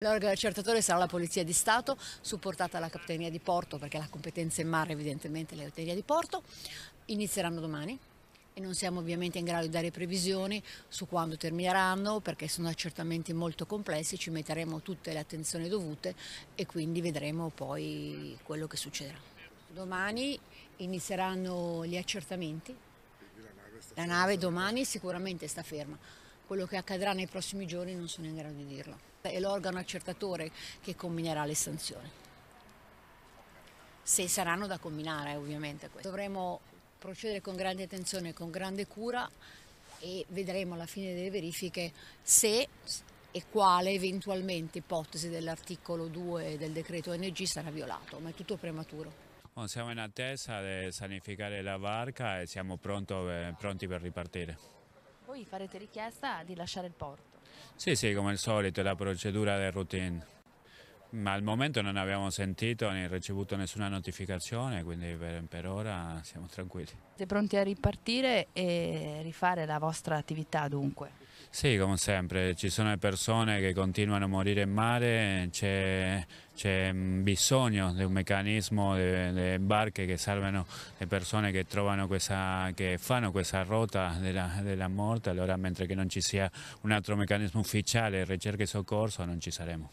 L'organo accertatore sarà la Polizia di Stato, supportata dalla Capitania di Porto, perché la competenza in mare evidentemente è la Capitania di Porto. Inizieranno domani e non siamo ovviamente in grado di dare previsioni su quando termineranno, perché sono accertamenti molto complessi, ci metteremo tutte le attenzioni dovute e quindi vedremo poi quello che succederà. Domani inizieranno gli accertamenti. La nave domani sicuramente sta ferma. Quello che accadrà nei prossimi giorni non sono in grado di dirlo. È l'organo accertatore che combinerà le sanzioni. Se saranno da combinare, ovviamente. Dovremo procedere con grande attenzione, con grande cura e vedremo alla fine delle verifiche se e quale eventualmente ipotesi dell'articolo 2 del decreto ONG sarà violato, ma è tutto prematuro. Oh, siamo in attesa di sanificare la barca e siamo pronto, eh, pronti per ripartire voi farete richiesta di lasciare il porto. Sì, sì, come al solito, la procedura del routine. Ma al momento non abbiamo sentito né ricevuto nessuna notificazione, quindi per, per, ora siamo tranquilli. Siete pronti a ripartire e rifare la vostra attività dunque? Sì, come sempre, ci sono persone che continuano a morire in mare, c'è, mm, bisogno di un meccanismo di, barche che salvano le persone che, questa, che fanno questa rotta della, della morte, allora mentre che non ci sia un altro meccanismo ufficiale, ricerca e soccorso, non ci saremo.